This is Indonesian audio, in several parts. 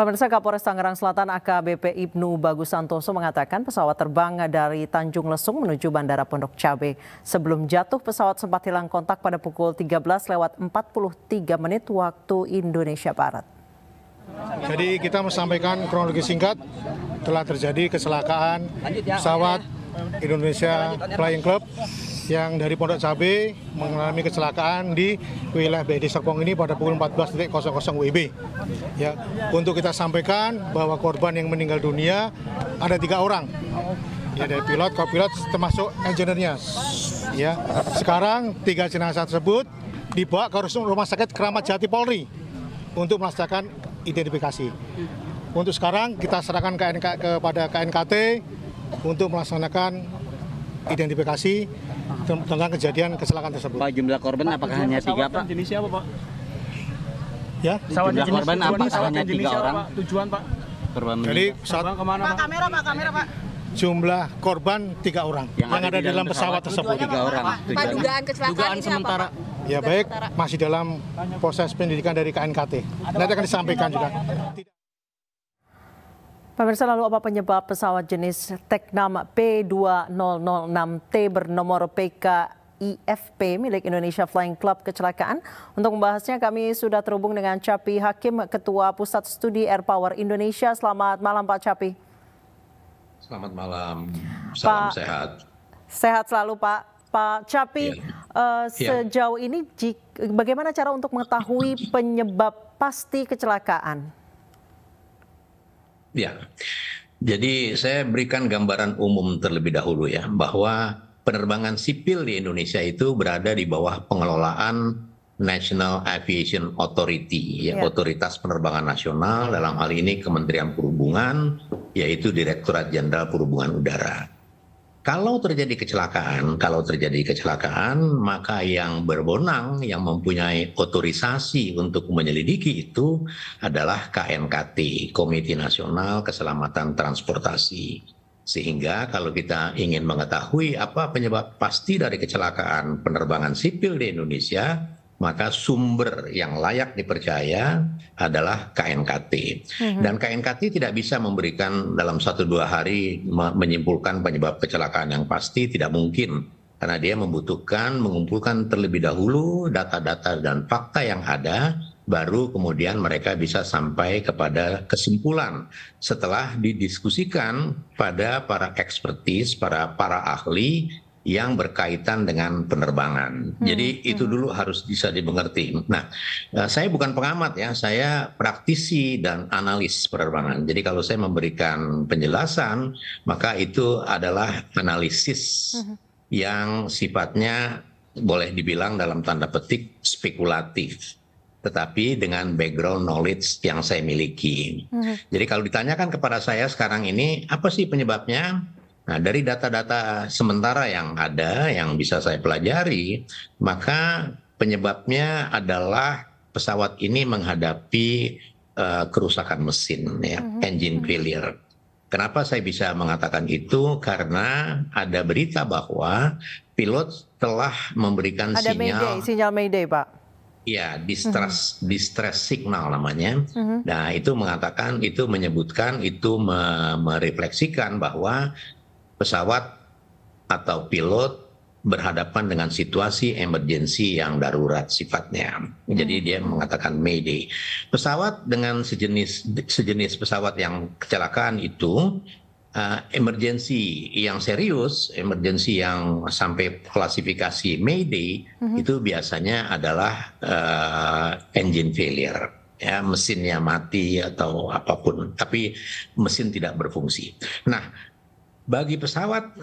Pemirsa Kapolres Tangerang Selatan AKBP Ibnu Bagus Santoso mengatakan pesawat terbang dari Tanjung Lesung menuju Bandara Pondok Cabe. Sebelum jatuh pesawat sempat hilang kontak pada pukul 13 lewat 43 menit waktu Indonesia Barat. Jadi kita sampaikan kronologi singkat telah terjadi kecelakaan pesawat Indonesia Flying Club yang dari Pondok Cabe mengalami kecelakaan di wilayah BD Serpong ini pada pukul 14.00 WIB. Ya, untuk kita sampaikan bahwa korban yang meninggal dunia ada tiga orang. Ya, dari pilot, kopilot, termasuk engineer-nya. Ya, sekarang tiga jenazah tersebut dibawa ke rumah sakit Keramat Jati Polri untuk melaksanakan identifikasi. Untuk sekarang kita serahkan KNK kepada KNKT untuk melaksanakan identifikasi tentang kejadian kecelakaan tersebut. Pak jumlah korban apakah hanya tiga Pak? Jenisnya apa Pak? Ya, jumlah korban apakah hanya tiga orang? Pak? Tujuan Pak? Korban Jadi saat kemana, Pak? Kamera Pak, kamera Pak jumlah korban tiga orang yang, yang ada di dalam pesawat, pesawat tersebut tiga orang Pak, dugaan kecelakaan dugaan sementara apa, Pak? ya baik masih dalam proses pendidikan dari KNKT nanti akan disampaikan juga Pemirsa lalu apa penyebab pesawat jenis Teknam P2006T bernomor PK IFP milik Indonesia Flying Club kecelakaan. Untuk membahasnya kami sudah terhubung dengan Capi Hakim, Ketua Pusat Studi Air Power Indonesia. Selamat malam Pak Capi. Selamat malam, salam Pak, sehat. Sehat selalu Pak. Pak Capi, ya. uh, sejauh ya. ini jika, bagaimana cara untuk mengetahui penyebab pasti kecelakaan? ya jadi saya berikan gambaran umum terlebih dahulu ya bahwa penerbangan sipil di Indonesia itu berada di bawah pengelolaan National Aviation Authority, ya, ya. otoritas penerbangan nasional dalam hal ini Kementerian Perhubungan, yaitu Direktorat Jenderal Perhubungan Udara. Kalau terjadi kecelakaan, kalau terjadi kecelakaan, maka yang berwenang yang mempunyai otorisasi untuk menyelidiki itu adalah KNKT, Komite Nasional Keselamatan Transportasi. Sehingga kalau kita ingin mengetahui apa penyebab pasti dari kecelakaan penerbangan sipil di Indonesia, maka sumber yang layak dipercaya adalah KNKT. Hmm. Dan KNKT tidak bisa memberikan dalam satu dua hari menyimpulkan penyebab kecelakaan yang pasti tidak mungkin karena dia membutuhkan mengumpulkan terlebih dahulu data-data dan fakta yang ada baru kemudian mereka bisa sampai kepada kesimpulan setelah didiskusikan pada para ekspertis, para para ahli yang berkaitan dengan penerbangan. Hmm. Jadi hmm. itu dulu harus bisa dimengerti. Nah, eh, saya bukan pengamat ya, saya praktisi dan analis penerbangan. Jadi kalau saya memberikan penjelasan, maka itu adalah analisis hmm. yang sifatnya boleh dibilang dalam tanda petik spekulatif tetapi dengan background knowledge yang saya miliki. Hmm. Jadi kalau ditanyakan kepada saya sekarang ini apa sih penyebabnya? Nah, dari data-data sementara yang ada yang bisa saya pelajari, maka penyebabnya adalah pesawat ini menghadapi uh, kerusakan mesin ya, mm -hmm. engine mhm. failure. Kenapa saya bisa mengatakan itu? Karena ada berita bahwa pilot telah memberikan ada sinyal Mayday, sinyal Mayday, Pak. Iya, distress mm -hmm. distress signal namanya. Mm -hmm. Nah, itu mengatakan itu menyebutkan itu merefleksikan bahwa pesawat atau pilot berhadapan dengan situasi emergensi yang darurat sifatnya. Hmm. Jadi dia mengatakan Mayday. Pesawat dengan sejenis sejenis pesawat yang kecelakaan itu uh, emergensi yang serius, emergensi yang sampai klasifikasi Mayday hmm itu biasanya adalah uh, engine failure ya mesinnya mati atau apapun tapi mesin tidak berfungsi. Nah, bagi pesawat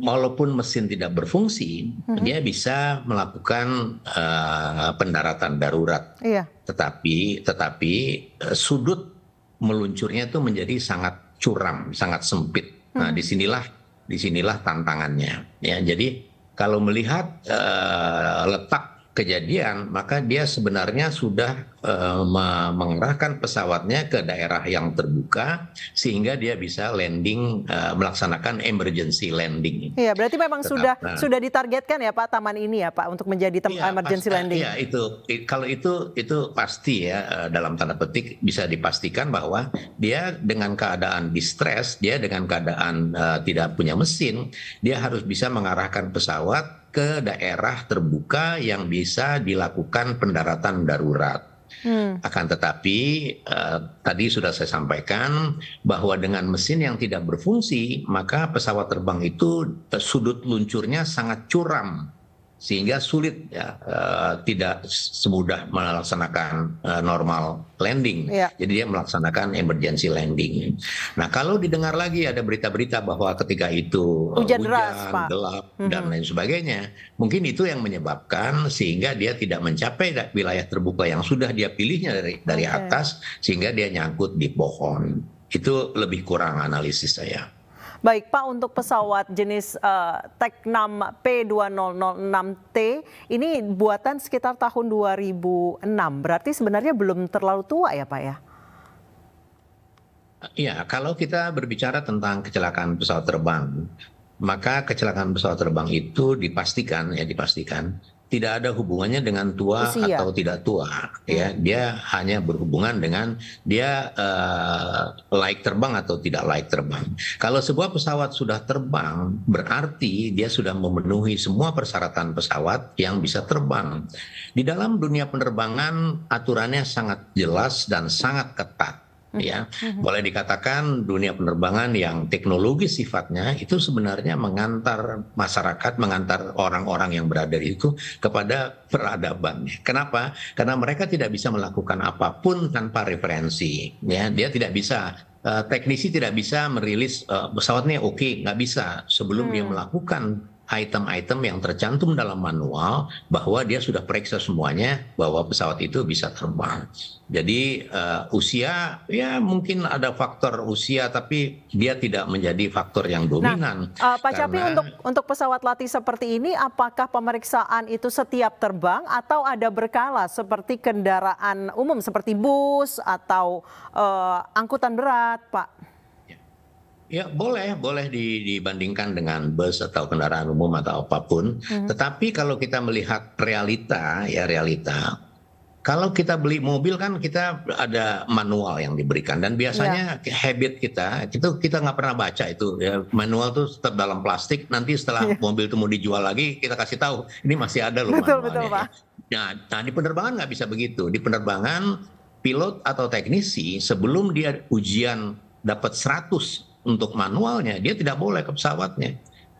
walaupun mesin tidak berfungsi, hmm. dia bisa melakukan uh, pendaratan darurat. Iya. Tetapi, tetapi eh, sudut meluncurnya itu menjadi sangat curam, sangat sempit. Nah, hmm. disinilah disinilah tantangannya. Ya, jadi kalau melihat uh, letak kejadian maka dia sebenarnya sudah uh, mengerahkan pesawatnya ke daerah yang terbuka sehingga dia bisa landing uh, melaksanakan emergency landing. Iya, berarti memang Tetap, sudah nah, sudah ditargetkan ya Pak taman ini ya Pak untuk menjadi tempat iya, emergency pasti, landing. Iya, itu kalau itu itu pasti ya dalam tanda petik bisa dipastikan bahwa dia dengan keadaan distress, dia dengan keadaan uh, tidak punya mesin, dia harus bisa mengarahkan pesawat ke daerah terbuka yang bisa dilakukan pendaratan darurat. Hmm. Akan tetapi uh, tadi sudah saya sampaikan bahwa dengan mesin yang tidak berfungsi maka pesawat terbang itu eh, sudut luncurnya sangat curam sehingga sulit ya eh, tidak semudah melaksanakan eh, normal landing. Ya. Jadi dia melaksanakan emergency landing. Nah kalau didengar lagi ada berita-berita bahwa ketika itu eh, hujan, hujan deras, gelap -hmm. dan mhm. lain sebagainya, mungkin itu yang menyebabkan sehingga dia tidak mencapai wilayah terbuka yang sudah dia pilihnya dari dari okay. atas, sehingga dia nyangkut di pohon. Itu lebih kurang analisis saya. Baik Pak, untuk pesawat jenis uh, Tek 6 P2006T ini buatan sekitar tahun 2006. Berarti sebenarnya belum terlalu tua ya Pak ya? Eh, iya, kalau kita berbicara tentang kecelakaan pesawat terbang, maka kecelakaan pesawat terbang itu dipastikan ya dipastikan tidak ada hubungannya dengan tua Usia. atau tidak tua ya hmm. dia hanya berhubungan dengan dia uh, eh, like terbang atau tidak like terbang kalau sebuah pesawat sudah terbang berarti dia sudah memenuhi semua persyaratan pesawat yang bisa terbang di dalam dunia penerbangan aturannya sangat jelas dan sangat ketat ya boleh dikatakan dunia penerbangan yang teknologi sifatnya itu sebenarnya mengantar masyarakat mengantar orang-orang yang berada di itu kepada peradabannya kenapa karena mereka tidak bisa melakukan apapun tanpa referensi ya dia tidak bisa Uh, teknisi tidak bisa merilis uh, pesawatnya oke okay, nggak bisa sebelum hmm. dia melakukan item-item yang tercantum dalam manual bahwa dia sudah periksa semuanya bahwa pesawat itu bisa terbang. Jadi uh, usia ya mungkin ada faktor usia tapi dia tidak menjadi faktor yang nah, dominan. Nah, uh, Pak Capi untuk untuk pesawat latih seperti ini apakah pemeriksaan itu setiap terbang atau ada berkala seperti kendaraan umum seperti bus atau uh, angkutan berat, Pak? Ya boleh, boleh dibandingkan dengan bus atau kendaraan umum atau apapun. Hmm. Tetapi kalau kita melihat realita, ya realita, kalau kita beli mobil kan kita ada manual yang diberikan dan biasanya ya. habit kita itu kita nggak pernah baca itu ya, manual tuh tetap dalam plastik. Nanti setelah ya. mobil itu mau dijual lagi kita kasih tahu ini masih ada loh betul, manualnya. Betul, Pak. Nah, nah di penerbangan nggak bisa begitu. Di penerbangan pilot atau teknisi sebelum dia ujian dapat 100 untuk manualnya dia tidak boleh ke pesawatnya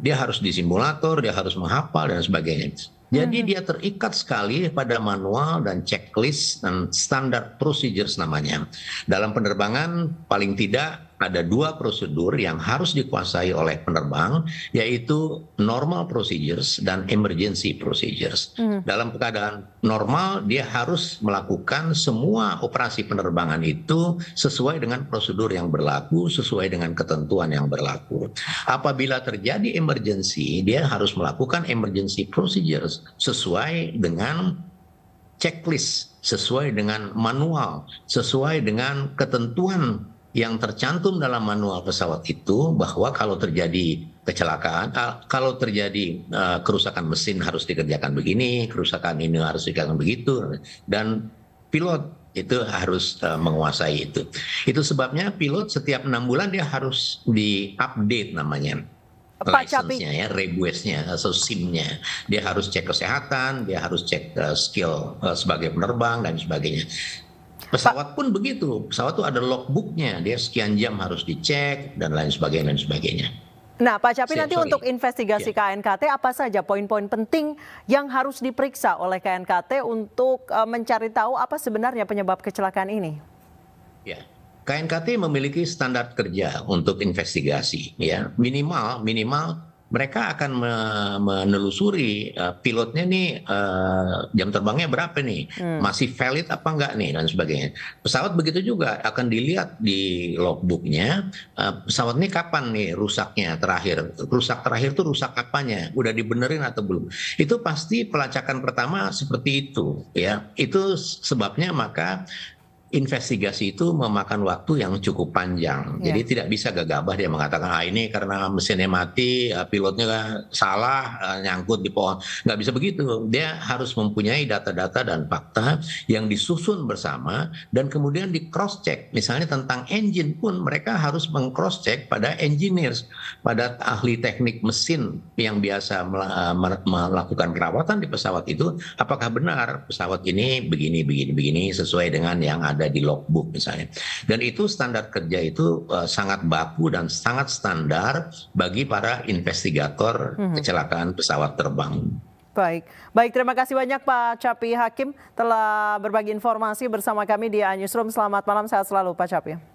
dia harus di simulator dia harus menghafal dan sebagainya jadi hmm. dia terikat sekali pada manual dan checklist dan standar procedures namanya. Dalam penerbangan paling tidak ada dua prosedur yang harus dikuasai oleh penerbang, yaitu normal procedures dan emergency procedures. Mm. Dalam keadaan normal, dia harus melakukan semua operasi penerbangan itu sesuai dengan prosedur yang berlaku, sesuai dengan ketentuan yang berlaku. Apabila terjadi emergency, dia harus melakukan emergency procedures sesuai dengan checklist, sesuai dengan manual, sesuai dengan ketentuan yang tercantum dalam manual pesawat itu bahwa kalau terjadi kecelakaan, kalau terjadi uh, kerusakan mesin harus dikerjakan begini, kerusakan ini harus dikerjakan begitu, dan pilot itu harus uh, menguasai itu. Itu sebabnya pilot setiap enam bulan dia harus diupdate namanya. License-nya ya, request-nya atau nya Dia harus cek kesehatan, dia harus cek e, skill sebagai penerbang dan sebagainya. Pesawat pun begitu. Pesawat tuh ada logbooknya. Dia sekian jam harus dicek dan lain sebagainya dan sebagainya. Nah, Pak Capi, nanti sorry. untuk investigasi ya. KNKT apa saja poin-poin penting yang harus diperiksa oleh KNKT untuk uh, mencari tahu apa sebenarnya penyebab kecelakaan ini? Ya. KNKT memiliki standar kerja untuk investigasi ya. Minimal minimal mereka akan menelusuri uh, pilotnya nih uh, jam terbangnya berapa nih, hmm. masih valid apa enggak nih dan sebagainya. Pesawat begitu juga akan dilihat di logbooknya uh, pesawat ini kapan nih rusaknya terakhir, rusak terakhir tuh rusak apanya, udah dibenerin atau belum. Itu pasti pelacakan pertama seperti itu ya. Itu sebabnya maka investigasi itu memakan waktu yang cukup panjang. Yeah. Jadi tidak bisa gegabah dia mengatakan ah ini karena mesinnya mati, ah, pilotnya salah, ah, nyangkut di pohon. Nggak bisa begitu. Dia harus mempunyai data-data dan fakta yang disusun bersama dan kemudian di cross check. Misalnya tentang engine pun mereka harus meng cross check pada engineers, pada ahli teknik mesin yang biasa ah, melakukan perawatan di pesawat itu apakah benar pesawat ini begini begini begini sesuai dengan yang ada ada di logbook misalnya. Dan itu standar kerja itu uh, sangat baku dan sangat standar bagi para investigator hmm. kecelakaan pesawat terbang. Baik, baik terima kasih banyak Pak Capi Hakim telah berbagi informasi bersama kami di Anjusrum. Newsroom. Selamat malam, sehat selalu Pak Capi.